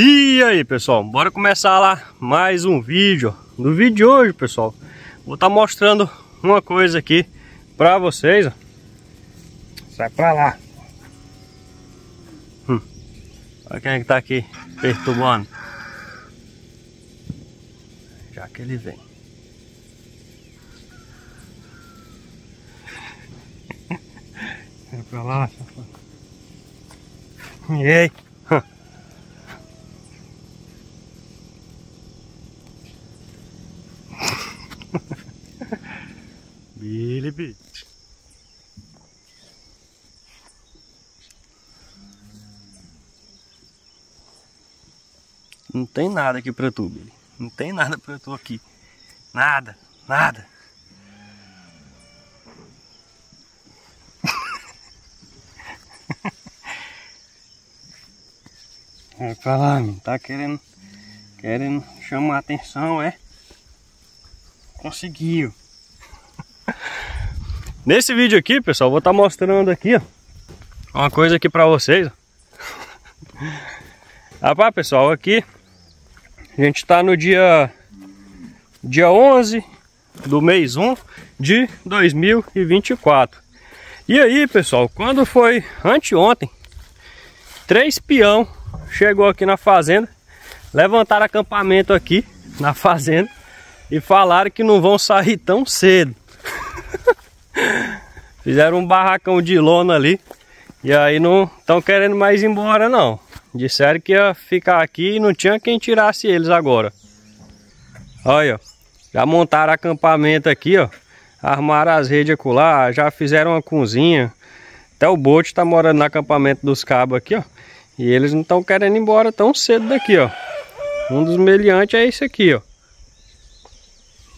E aí pessoal, bora começar lá mais um vídeo No vídeo de hoje pessoal, vou estar tá mostrando uma coisa aqui pra vocês ó. Sai pra lá hum. Olha quem é que tá aqui perturbando Já que ele vem Sai pra lá, safado E aí Billy Não tem nada aqui pra tu, Billy. Não tem nada pra tu aqui. Nada, nada. É pra lá, tá querendo, querendo chamar atenção, é? Conseguiu. Nesse vídeo aqui, pessoal, vou estar tá mostrando aqui, ó, uma coisa aqui para vocês. Rapaz, pessoal, aqui a gente está no dia dia 11 do mês 1 de 2024. E aí, pessoal, quando foi anteontem, três peão chegou aqui na fazenda, levantaram acampamento aqui na fazenda e falaram que não vão sair tão cedo. Fizeram um barracão de lona ali e aí não estão querendo mais ir embora não. Disseram que ia ficar aqui e não tinha quem tirasse eles agora. Olha, já montaram acampamento aqui, ó. Armaram as redes acolá, já fizeram uma cozinha. Até o Bote tá morando no acampamento dos cabos aqui, ó. E eles não estão querendo ir embora tão cedo daqui, ó. Um dos meliantes é esse aqui, ó.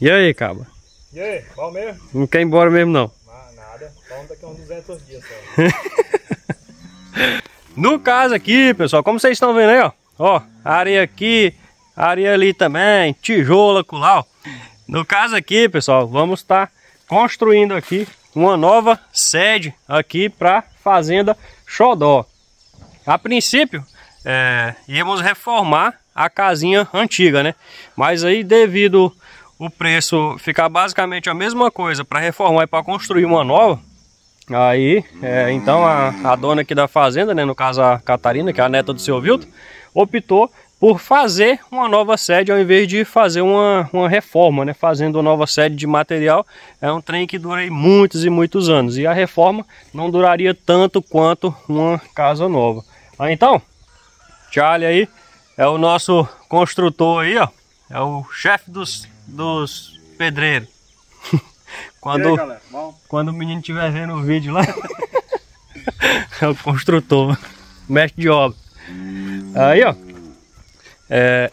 E aí, caba? E aí, mesmo? Não quer ir embora mesmo não? não ah, nada, vamos daqui a uns 200 dias só. no caso aqui, pessoal, como vocês estão vendo aí, ó. Ó, areia aqui, areia ali também, tijolo lá, No caso aqui, pessoal, vamos estar tá construindo aqui uma nova sede aqui para Fazenda Xodó. A princípio, é, íamos reformar a casinha antiga, né? Mas aí devido o preço ficar basicamente a mesma coisa para reformar e para construir uma nova, aí é, então a, a, dona aqui da fazenda, né, no caso a Catarina, que é a neta do seu Vilto, optou por fazer uma nova sede ao invés de fazer uma, uma reforma, né? Fazendo uma nova sede de material é um trem que dura muitos e muitos anos e a reforma não duraria tanto quanto uma casa nova. Ah, então, Charlie aí é o nosso construtor aí, ó, é o chefe dos dos pedreiros. Quando, aí, quando o menino estiver vendo o vídeo lá, é o construtor, mestre de obra. Aí, ó, é,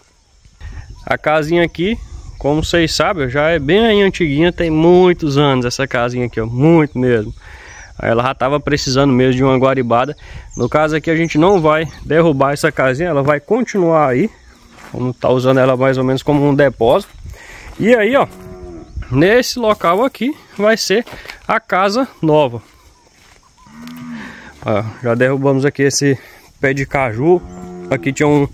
a casinha aqui, como vocês sabem, já é bem aí antiguinha, tem muitos anos essa casinha aqui, ó, muito mesmo. Ela já estava precisando mesmo de uma guaribada. No caso aqui a gente não vai derrubar essa casinha, ela vai continuar aí. Vamos estar tá usando ela mais ou menos como um depósito. E aí, ó, nesse local aqui vai ser a casa nova. já derrubamos aqui esse pé de caju. Aqui tinha um,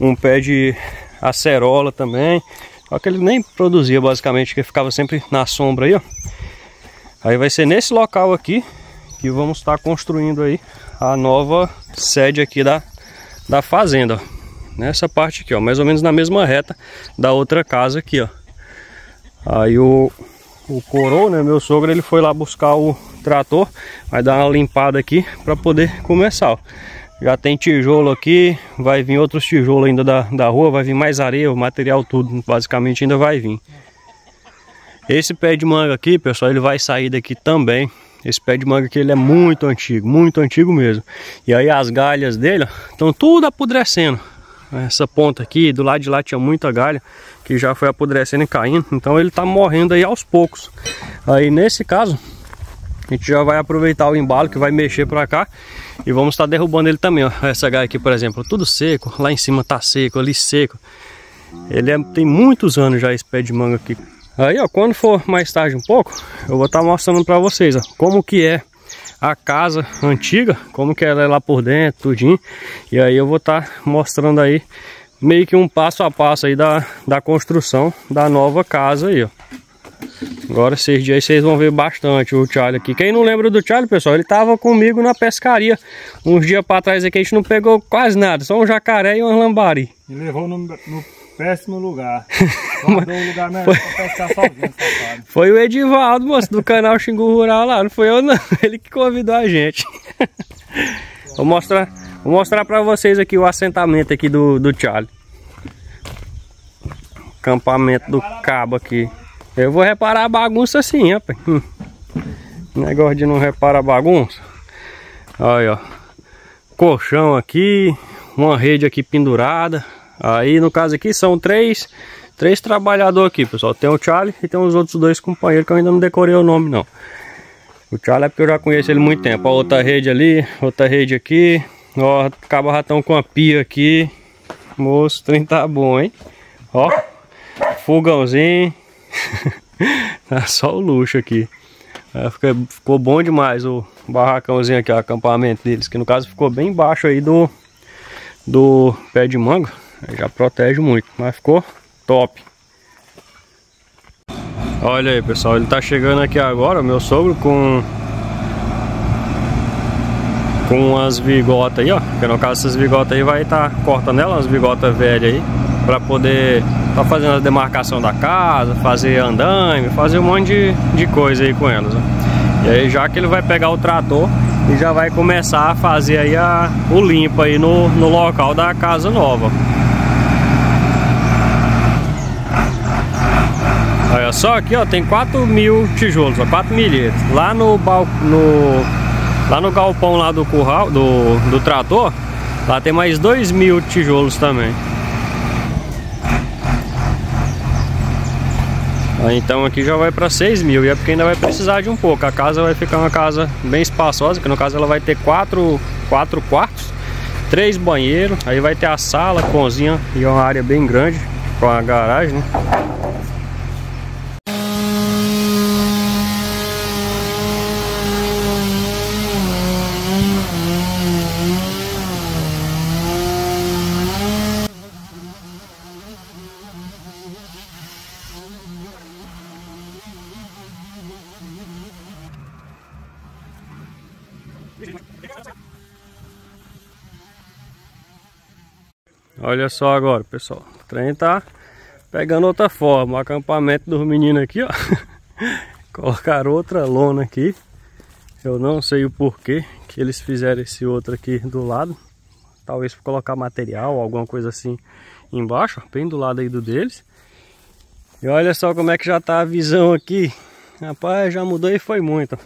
um pé de acerola também. Só que ele nem produzia basicamente, que ficava sempre na sombra aí, ó. Aí vai ser nesse local aqui que vamos estar construindo aí a nova sede aqui da, da fazenda, ó. Nessa parte aqui, ó, mais ou menos na mesma reta da outra casa aqui, ó. Aí o, o coroa, né, meu sogro, ele foi lá buscar o trator, vai dar uma limpada aqui para poder começar, ó. Já tem tijolo aqui, vai vir outros tijolos ainda da, da rua, vai vir mais areia, o material tudo, basicamente ainda vai vir. Esse pé de manga aqui, pessoal, ele vai sair daqui também. Esse pé de manga aqui, ele é muito antigo, muito antigo mesmo. E aí as galhas dele, estão tudo apodrecendo. Essa ponta aqui, do lado de lá tinha muita galha que já foi apodrecendo e caindo. Então ele está morrendo aí aos poucos. Aí nesse caso, a gente já vai aproveitar o embalo que vai mexer para cá e vamos estar tá derrubando ele também. Ó. Essa galha aqui, por exemplo, tudo seco, lá em cima tá seco, ali seco. Ele é, tem muitos anos já esse pé de manga aqui. Aí, ó, quando for mais tarde um pouco, eu vou estar tá mostrando para vocês, ó, como que é a casa antiga, como que ela é lá por dentro, tudinho. E aí eu vou estar tá mostrando aí meio que um passo a passo aí da, da construção da nova casa aí, ó. Agora esses dias vocês vão ver bastante o Charlie aqui. Quem não lembra do Charlie, pessoal, ele tava comigo na pescaria. Uns dias para trás aqui a gente não pegou quase nada, só um jacaré e um lambari. E levou no, no péssimo lugar. um lugar melhor foi... Foi o Edivaldo, moço, do canal Xingu Rural lá, não foi eu não, ele que convidou a gente. Vou mostrar Vou mostrar pra vocês aqui o assentamento aqui do, do Charlie. Acampamento do cabo aqui. Eu vou reparar a bagunça assim, rapaz. Hum. Negócio de não reparar a bagunça. Olha, ó. Colchão aqui. Uma rede aqui pendurada. Aí, no caso aqui, são três, três trabalhadores aqui, pessoal. Tem o Charlie e tem os outros dois companheiros que eu ainda não decorei o nome, não. O Charlie é porque eu já conheço ele há muito tempo. Ó, outra rede ali, outra rede aqui. Ó, acaba ratão com a pia aqui. Moço, o trem tá bom, hein? Ó, fogãozinho. tá só o luxo aqui. É, fica, ficou bom demais o barracãozinho aqui, o acampamento deles. Que no caso ficou bem embaixo aí do, do pé de manga. Já protege muito, mas ficou top. Olha aí pessoal, ele tá chegando aqui agora, meu sogro com com as bigotas aí, ó. Porque no caso essas bigotas aí vai estar tá cortando elas as bigotas velhas aí, para poder tá fazendo a demarcação da casa, fazer andaime, fazer um monte de, de coisa aí com elas. Ó. E aí já que ele vai pegar o trator e já vai começar a fazer aí a, o limpa aí no, no local da casa nova. Olha só aqui, ó, tem 4 mil tijolos, ó, 4 milhetes. Lá no, no Lá no galpão lá do curral, do, do trator, lá tem mais dois mil tijolos também. Ah, então aqui já vai para 6 mil e é porque ainda vai precisar de um pouco. A casa vai ficar uma casa bem espaçosa, que no caso ela vai ter quatro, quatro quartos, três banheiros, aí vai ter a sala, a cozinha e uma área bem grande com a garagem, né? Olha só agora, pessoal. O trem tá pegando outra forma. O acampamento dos meninos aqui, ó. Colocaram outra lona aqui. Eu não sei o porquê que eles fizeram esse outro aqui do lado. Talvez para colocar material, alguma coisa assim embaixo, ó, bem do lado aí do deles. E olha só como é que já tá a visão aqui. Rapaz, já mudou e foi muito.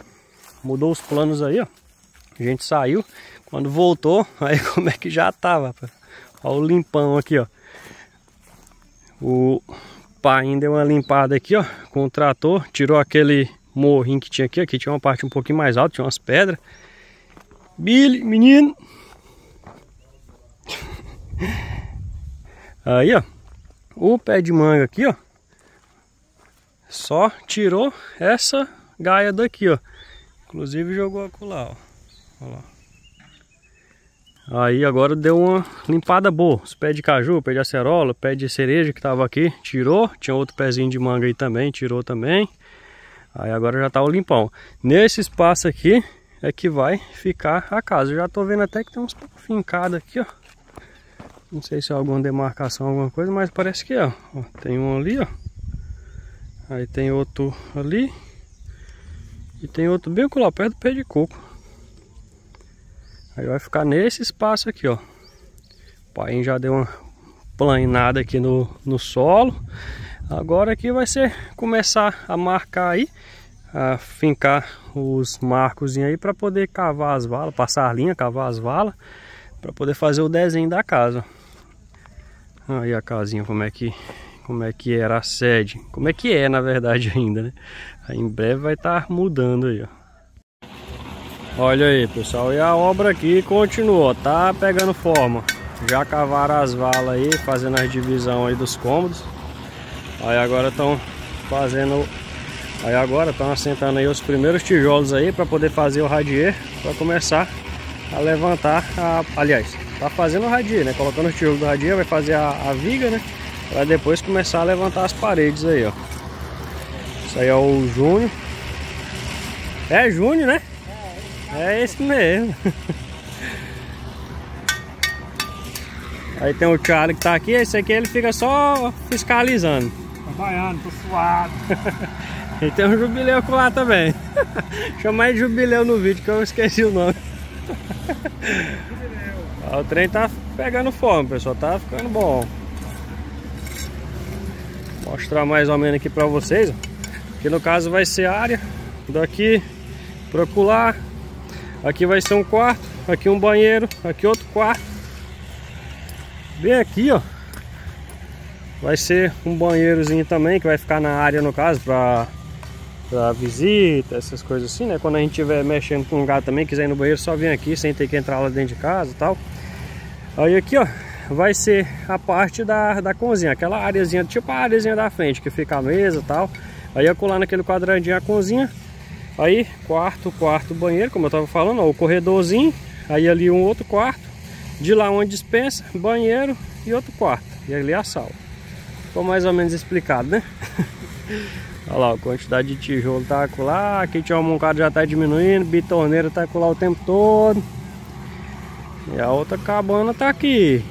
Mudou os planos aí, ó. A gente saiu, quando voltou, aí como é que já tava, rapaz. Olha o limpão aqui, ó. O pai ainda deu uma limpada aqui, ó. Com o trator. Tirou aquele morrinho que tinha aqui. Aqui tinha uma parte um pouquinho mais alta, tinha umas pedras. Billy, menino. Aí, ó. O pé de manga aqui, ó. Só tirou essa gaia daqui, ó. Inclusive jogou a lá, ó. Olha lá. Aí agora deu uma limpada boa. Os pés de caju, pé de acerola, pé de cereja que tava aqui, tirou. Tinha outro pezinho de manga aí também, tirou também. Aí agora já tá o limpão. Nesse espaço aqui é que vai ficar a casa. Eu já tô vendo até que tem uns fincado aqui, ó. Não sei se é alguma demarcação, alguma coisa, mas parece que é. Ó, tem um ali, ó. Aí tem outro ali. E tem outro bem lá perto do pé de coco. Aí vai ficar nesse espaço aqui, ó. O pai já deu uma planeada aqui no, no solo. Agora aqui vai ser começar a marcar aí, a fincar os marcos aí para poder cavar as valas, passar a linha, cavar as valas, para poder fazer o desenho da casa. Aí a casinha como é que como é que era a sede, como é que é na verdade ainda, né? Aí em breve vai estar tá mudando aí, ó. Olha aí, pessoal, e a obra aqui continua, tá pegando forma. Já cavaram as valas aí, fazendo as divisão aí dos cômodos. Aí agora estão fazendo Aí agora estão assentando aí os primeiros tijolos aí para poder fazer o radier, para começar a levantar a, aliás, tá fazendo o radier, né? Colocando o tijolo do radier, vai fazer a, a viga, né? Para depois começar a levantar as paredes aí, ó. Isso aí é o Júnior. É Júnior, né? É esse mesmo. Aí tem o Charlie que tá aqui, esse aqui ele fica só fiscalizando. Trabalhando, tô suado. e tem um jubileu lá também. Chamar de jubileu no vídeo que eu esqueci o nome. o trem tá pegando fome, pessoal, tá ficando bom. Vou mostrar mais ou menos aqui pra vocês, que no caso vai ser a área daqui, procurar Aqui vai ser um quarto, aqui um banheiro, aqui outro quarto. Bem aqui, ó. Vai ser um banheirozinho também, que vai ficar na área, no caso, pra, pra visita, essas coisas assim, né? Quando a gente estiver mexendo com um lugar também, quiser ir no banheiro, só vem aqui, sem ter que entrar lá dentro de casa e tal. Aí aqui, ó, vai ser a parte da, da cozinha, aquela areazinha, tipo a areazinha da frente, que fica a mesa e tal. Aí eu colar naquele quadradinho a cozinha Aí, quarto, quarto, banheiro, como eu estava falando, ó, o corredorzinho. Aí ali um outro quarto. De lá uma dispensa, banheiro e outro quarto. E ali a sala. Ficou mais ou menos explicado, né? Olha lá, a quantidade de tijolo tá lá. Aqui tinha um bocado já tá diminuindo. bitorneiro tá lá o tempo todo. E a outra cabana tá aqui.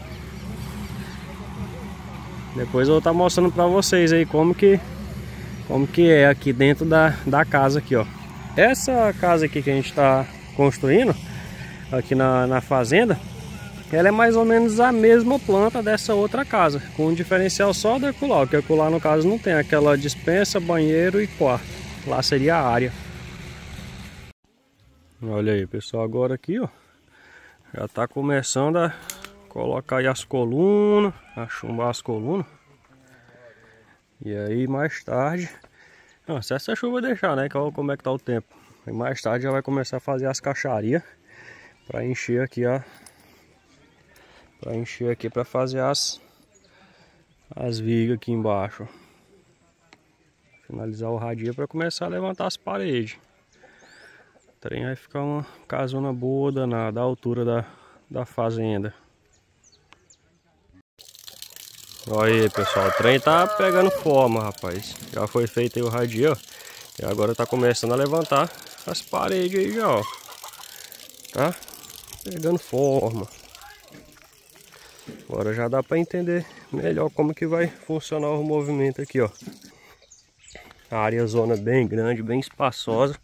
Depois eu vou estar tá mostrando pra vocês aí como que como que é aqui dentro da, da casa aqui, ó. Essa casa aqui que a gente está construindo, aqui na, na fazenda, ela é mais ou menos a mesma planta dessa outra casa, com um diferencial só da Ecular, que a Ecular no caso não tem aquela dispensa, banheiro e quarto. Lá seria a área. Olha aí pessoal, agora aqui ó, já tá começando a colocar aí as colunas, a chumbar as colunas. E aí mais tarde não, se essa chuva deixar, né? Que olha como é que tá o tempo. E mais tarde já vai começar a fazer as caixarias para encher aqui, ó. Para encher aqui para fazer as as vigas aqui embaixo. Finalizar o radia para começar a levantar as paredes. O trem vai ficar uma casona boa danada, a altura da, da fazenda. Olha aí, pessoal. O trem tá pegando forma, rapaz. Já foi feito aí o radião, ó. E agora tá começando a levantar as paredes aí já, ó. Tá? Pegando forma. Agora já dá para entender melhor como que vai funcionar o movimento aqui, ó. A área zona bem grande, bem espaçosa.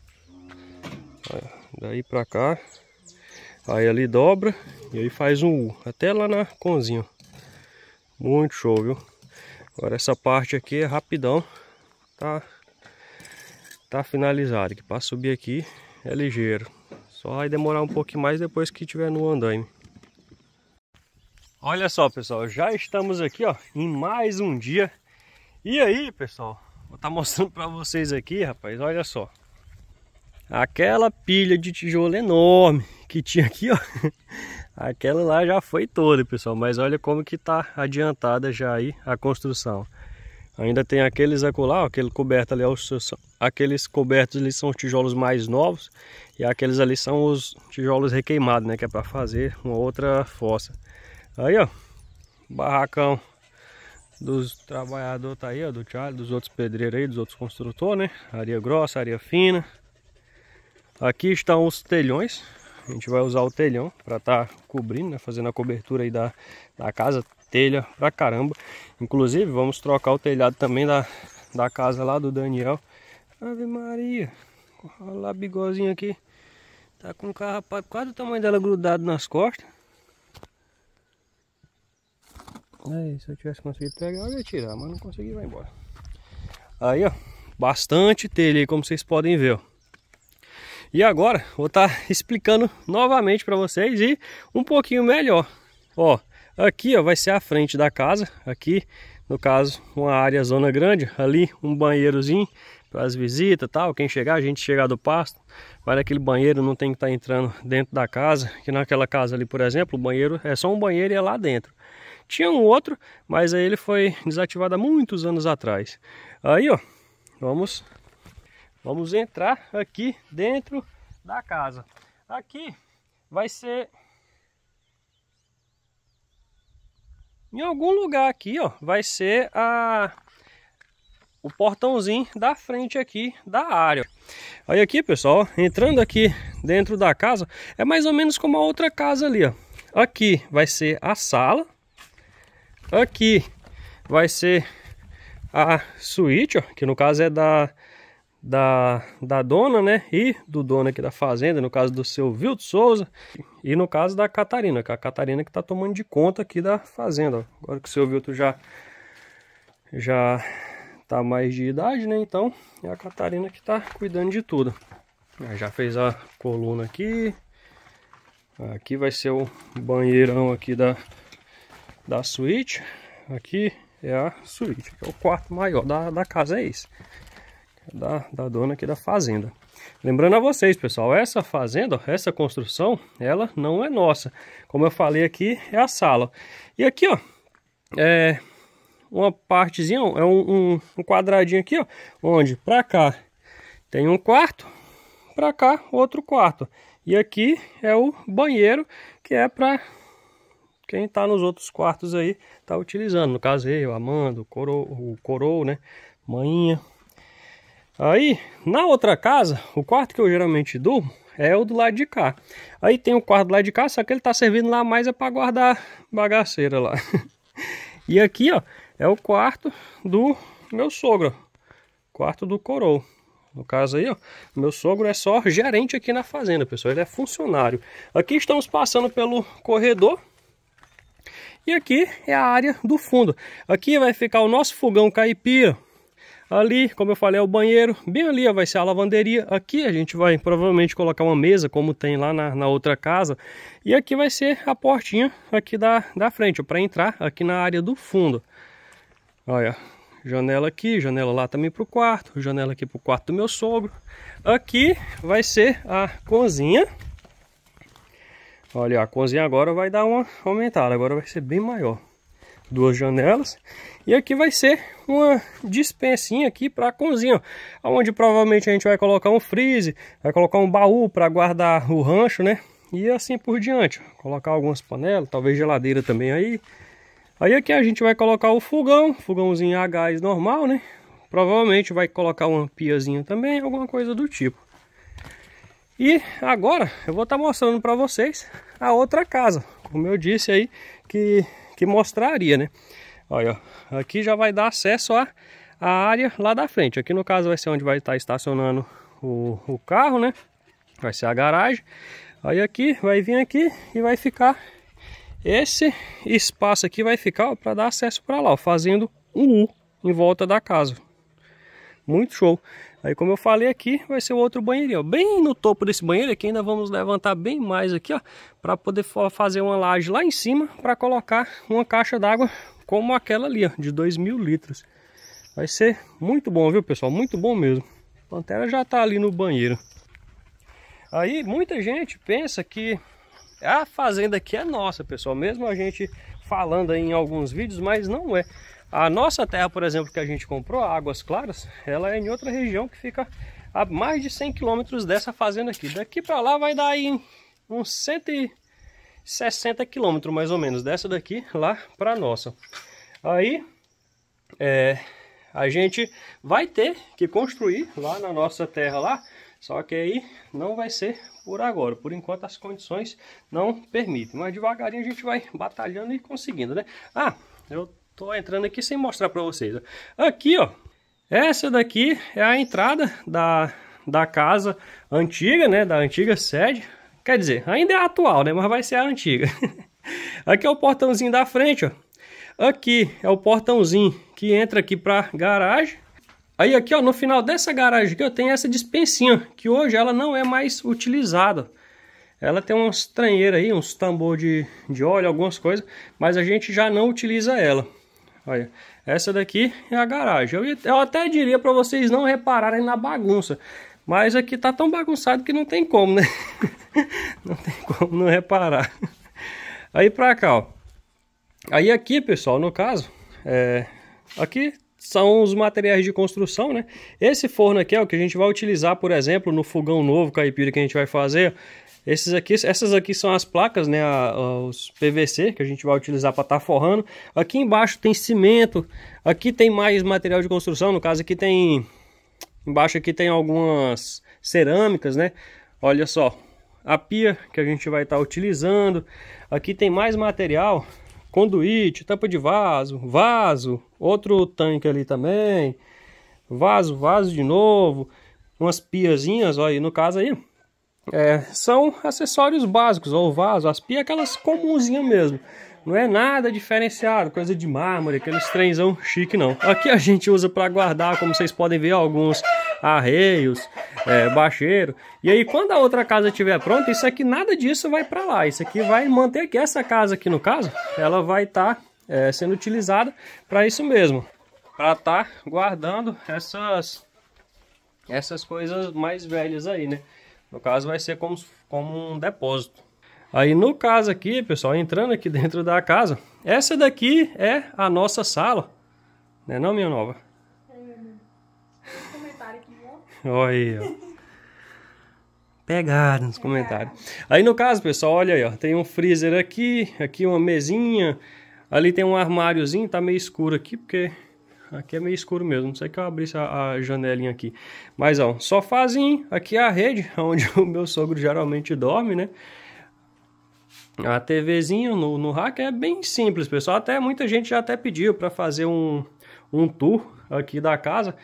Daí para cá. Aí ali dobra e aí faz um U. Até lá na conzinha, muito show, viu? Agora essa parte aqui é rapidão. Tá, tá finalizado. Que para subir aqui é ligeiro. Só vai demorar um pouquinho mais depois que tiver no andaime. Olha só, pessoal. Já estamos aqui, ó, em mais um dia. E aí, pessoal? Vou estar tá mostrando para vocês aqui, rapaz. Olha só. Aquela pilha de tijolo enorme que tinha aqui, ó. Aquela lá já foi toda, pessoal, mas olha como que tá adiantada já aí a construção. Ainda tem aqueles acolá, ó, aquele coberto ali, aqueles cobertos ali são os tijolos mais novos e aqueles ali são os tijolos requeimados, né, que é para fazer uma outra fossa. Aí, ó, barracão dos trabalhadores tá aí, ó, do Charlie, dos outros pedreiros aí, dos outros construtores, né? Areia grossa, areia fina. Aqui estão os telhões, a gente vai usar o telhão para estar tá cobrindo, né, fazendo a cobertura aí da, da casa, telha pra caramba. Inclusive, vamos trocar o telhado também da, da casa lá do Daniel. Ave Maria, olha lá a bigozinha aqui. Tá com o carrapato quase o tamanho dela grudado nas costas. Aí, se eu tivesse conseguido pegar, eu ia tirar, mas não consegui, vai embora. Aí, ó, bastante telha aí, como vocês podem ver, ó. E agora vou estar tá explicando novamente para vocês e um pouquinho melhor. Ó, aqui ó, vai ser a frente da casa, aqui no caso uma área zona grande, ali um banheirozinho para as visitas tal, quem chegar, a gente chegar do pasto, vai naquele banheiro, não tem que estar tá entrando dentro da casa, que naquela casa ali, por exemplo, o banheiro é só um banheiro e é lá dentro. Tinha um outro, mas aí ele foi desativado há muitos anos atrás. Aí, ó, vamos Vamos entrar aqui dentro da casa. Aqui vai ser em algum lugar aqui, ó, vai ser a o portãozinho da frente aqui da área. Aí aqui, pessoal, entrando aqui dentro da casa, é mais ou menos como a outra casa ali, ó. Aqui vai ser a sala. Aqui vai ser a suíte, ó, que no caso é da da, da dona, né? E do dono aqui da fazenda, no caso do seu Vildo Souza, e no caso da Catarina, que é a Catarina que está tomando de conta aqui da fazenda. Ó. Agora que o seu Vildo já já tá mais de idade, né? Então é a Catarina que está cuidando de tudo. Já fez a coluna aqui. Aqui vai ser o banheirão aqui da, da suíte. Aqui é a suíte, que é o quarto maior da, da casa, é esse da, da dona aqui da fazenda. Lembrando a vocês, pessoal, essa fazenda, essa construção, ela não é nossa. Como eu falei aqui, é a sala. E aqui, ó, é uma partezinha, é um, um quadradinho aqui, ó, onde para cá tem um quarto, para cá outro quarto. E aqui é o banheiro, que é para quem está nos outros quartos aí, tá utilizando. No caso eu, amando o coro, o coroa, né, manhinha, Aí, na outra casa, o quarto que eu geralmente durmo é o do lado de cá. Aí tem o quarto do lado de cá, só que ele tá servindo lá mais é para guardar bagaceira lá. e aqui, ó, é o quarto do meu sogro, quarto do coroa. No caso aí, ó, meu sogro é só gerente aqui na fazenda, pessoal, ele é funcionário. Aqui estamos passando pelo corredor. E aqui é a área do fundo. Aqui vai ficar o nosso fogão caipira, Ali, como eu falei, é o banheiro. Bem ali vai ser a lavanderia. Aqui a gente vai provavelmente colocar uma mesa, como tem lá na, na outra casa. E aqui vai ser a portinha aqui da, da frente, para entrar aqui na área do fundo. Olha, janela aqui, janela lá também para o quarto, janela aqui para o quarto do meu sogro. Aqui vai ser a cozinha. Olha, a cozinha agora vai dar uma aumentada, agora vai ser bem maior. Duas janelas e aqui vai ser uma dispensinha aqui para a cozinha, onde provavelmente a gente vai colocar um freeze, vai colocar um baú para guardar o rancho, né? E assim por diante. Colocar algumas panelas, talvez geladeira também aí. Aí aqui a gente vai colocar o fogão, fogãozinho a gás normal, né? Provavelmente vai colocar uma piazinha também, alguma coisa do tipo. E agora eu vou estar tá mostrando para vocês a outra casa, como eu disse aí que, que mostraria, né? Olha, ó, aqui já vai dar acesso à, à área lá da frente. Aqui no caso vai ser onde vai estar tá estacionando o, o carro, né? Vai ser a garagem. Aí aqui vai vir aqui e vai ficar esse espaço aqui vai ficar para dar acesso para lá, ó, fazendo um U em volta da casa. Muito show. Aí como eu falei aqui, vai ser o outro banheirinho. Bem no topo desse banheiro aqui, ainda vamos levantar bem mais aqui, ó. Para poder fazer uma laje lá em cima, para colocar uma caixa d'água como aquela ali, ó, de 2 mil litros. Vai ser muito bom, viu, pessoal? Muito bom mesmo. A Pantera já está ali no banheiro. Aí, muita gente pensa que a fazenda aqui é nossa, pessoal. Mesmo a gente falando em alguns vídeos, mas não é. A nossa terra, por exemplo, que a gente comprou, Águas Claras, ela é em outra região que fica a mais de 100 quilômetros dessa fazenda aqui. Daqui para lá vai dar aí uns 100 60 quilômetros mais ou menos, dessa daqui lá para nossa. Aí é, a gente vai ter que construir lá na nossa terra lá, só que aí não vai ser por agora, por enquanto as condições não permitem, mas devagarinho a gente vai batalhando e conseguindo, né? Ah, eu tô entrando aqui sem mostrar para vocês. Aqui, ó, essa daqui é a entrada da, da casa antiga, né, da antiga sede, Quer dizer, ainda é atual, né? Mas vai ser a antiga. aqui é o portãozinho da frente, ó. Aqui é o portãozinho que entra aqui para garagem. Aí aqui, ó, no final dessa garagem aqui, eu tenho essa dispensinha, que hoje ela não é mais utilizada. Ela tem uma estranheira aí, uns tambor de, de óleo, algumas coisas, mas a gente já não utiliza ela. Olha, essa daqui é a garagem. Eu, eu até diria para vocês não repararem na bagunça, mas aqui tá tão bagunçado que não tem como, né? não tem como não reparar. Aí pra cá, ó. Aí aqui, pessoal, no caso, é... aqui são os materiais de construção, né? Esse forno aqui é o que a gente vai utilizar, por exemplo, no fogão novo caipira que a gente vai fazer. Esses aqui, essas aqui são as placas, né? os PVC que a gente vai utilizar para estar tá forrando. Aqui embaixo tem cimento. Aqui tem mais material de construção. No caso, aqui tem Embaixo aqui tem algumas cerâmicas, né? Olha só, a pia que a gente vai estar tá utilizando. Aqui tem mais material, conduíte, tampa de vaso, vaso, outro tanque ali também, vaso, vaso de novo, umas piazinhas, olha aí no caso aí. É, são acessórios básicos, ou vaso, as pias é aquelas comunzinhas mesmo. Não é nada diferenciado, coisa de mármore, aqueles trenzão chique não. Aqui a gente usa para guardar, como vocês podem ver, alguns arreios, é, bacheiro. E aí quando a outra casa estiver pronta, isso aqui, nada disso vai para lá. Isso aqui vai manter aqui. Essa casa aqui, no caso, ela vai estar tá, é, sendo utilizada para isso mesmo. Para estar tá guardando essas, essas coisas mais velhas aí, né? No caso vai ser como, como um depósito. Aí no caso aqui, pessoal, entrando aqui dentro da casa, essa daqui é a nossa sala. Né não, minha nova? Olha aí, ó. Pegada nos comentários. Aí no caso, pessoal, olha aí, ó. Tem um freezer aqui, aqui uma mesinha. Ali tem um armáriozinho, tá meio escuro aqui, porque aqui é meio escuro mesmo. Não sei que eu abrisse a, a janelinha aqui. Mas, ó, sofazinho. Aqui é a rede, onde o meu sogro geralmente dorme, né? a TVzinha no, no rack é bem simples, pessoal. Até muita gente já até pediu para fazer um, um tour aqui da casa,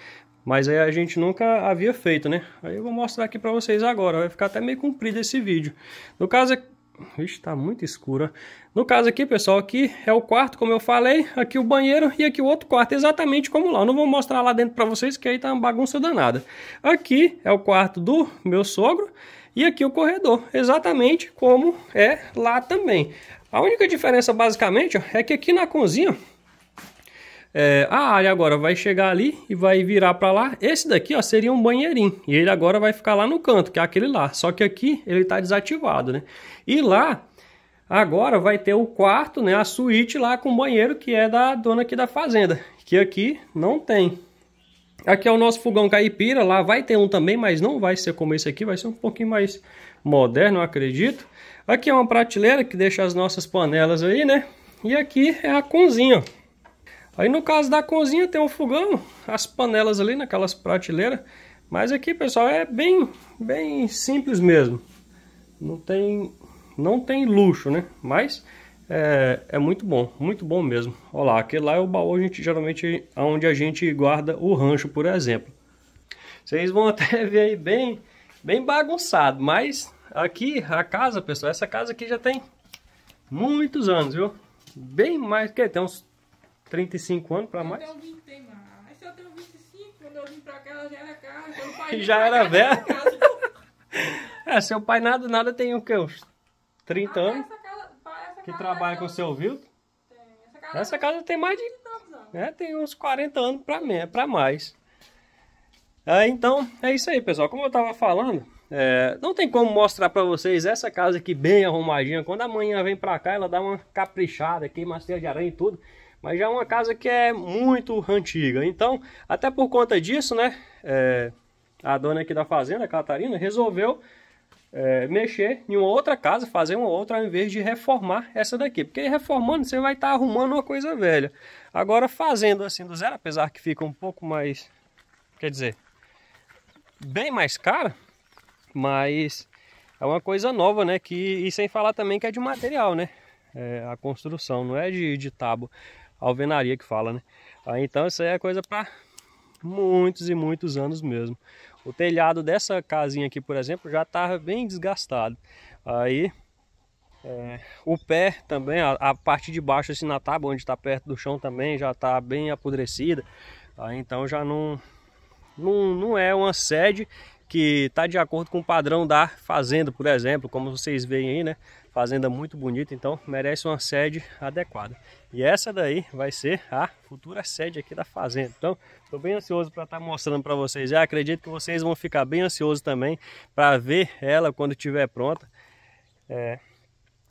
mas aí a gente nunca havia feito, né? Aí eu vou mostrar aqui para vocês agora. Vai ficar até meio comprido esse vídeo. No caso aqui... Ixi, tá muito escura. No caso aqui, pessoal, aqui é o quarto, como eu falei. Aqui o banheiro e aqui o outro quarto, exatamente como lá. Eu não vou mostrar lá dentro para vocês, que aí tá uma bagunça danada. Aqui é o quarto do meu sogro e aqui o corredor, exatamente como é lá também. A única diferença basicamente ó, é que aqui na cozinha é, a área agora vai chegar ali e vai virar para lá. Esse daqui ó, seria um banheirinho e ele agora vai ficar lá no canto, que é aquele lá. Só que aqui ele está desativado, né? E lá agora vai ter o quarto, né? A suíte lá com o banheiro que é da dona aqui da fazenda, que aqui não tem. Aqui é o nosso fogão caipira, lá vai ter um também, mas não vai ser como esse aqui, vai ser um pouquinho mais moderno, eu acredito. Aqui é uma prateleira que deixa as nossas panelas aí, né? E aqui é a cozinha. Aí no caso da cozinha tem um fogão, as panelas ali naquelas prateleiras. Mas aqui, pessoal, é bem, bem simples mesmo. Não tem, não tem luxo, né? Mas é, é muito bom, muito bom mesmo. Olha lá, aquele lá é o baú a gente, geralmente onde a gente guarda o rancho, por exemplo. Vocês vão até ver aí bem, bem bagunçado, mas aqui a casa, pessoal, essa casa aqui já tem muitos anos, viu? Bem mais, que tem uns 35 anos para mais. Eu tenho mais, eu tenho 25, quando eu vim para cá ela já era casa, já era é, seu pai nada, nada tem o que, uns 30 ah, anos que trabalha com seu Vilton? Essa casa, Essa casa tem mais de. É, tem uns 40 anos para mais. É, então, é isso aí, pessoal. Como eu estava falando, é, não tem como mostrar para vocês essa casa aqui bem arrumadinha. Quando a manhã vem para cá, ela dá uma caprichada aqui, masteira de aranha e tudo. Mas já é uma casa que é muito antiga. Então, até por conta disso, né? É, a dona aqui da fazenda, a Catarina, resolveu é, mexer em uma outra casa, fazer uma outra, ao invés de reformar essa daqui. Porque reformando você vai estar tá arrumando uma coisa velha. Agora fazendo assim do zero, apesar que fica um pouco mais, quer dizer, bem mais cara, mas é uma coisa nova, né? Que, e sem falar também que é de material, né? É, a construção, não é de, de tábua, alvenaria que fala, né? Ah, então isso aí é coisa para muitos e muitos anos mesmo. O telhado dessa casinha aqui, por exemplo, já estava bem desgastado. Aí é, o pé também, a, a, parte de baixo assim na tábua, onde está perto do chão também, já está bem apodrecida. Então já não, não, não é uma sede que está de acordo com o padrão da fazenda, por exemplo, como vocês veem aí, né? Fazenda muito bonita, então merece uma sede adequada. E essa daí vai ser a futura sede aqui da fazenda. Então, estou bem ansioso para estar tá mostrando para vocês. Eu acredito que vocês vão ficar bem ansiosos também para ver ela quando estiver pronta. É...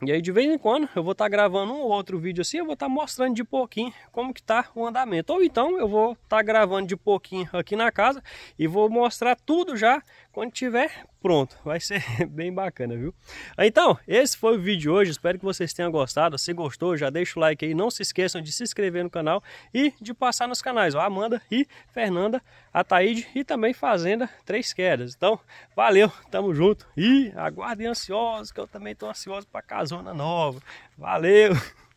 E aí de vez em quando eu vou estar tá gravando um ou outro vídeo assim, eu vou estar tá mostrando de pouquinho como que está o andamento. Ou então eu vou estar tá gravando de pouquinho aqui na casa e vou mostrar tudo já quando tiver pronto. Vai ser bem bacana, viu? Então, esse foi o vídeo de hoje. Espero que vocês tenham gostado. Se gostou, já deixa o like aí. Não se esqueçam de se inscrever no canal e de passar nos canais. Ó, Amanda e Fernanda, Ataíde e também Fazenda Três Quedas. Então, valeu, tamo junto. E aguardem ansiosos, que eu também tô ansioso pra casona nova. Valeu!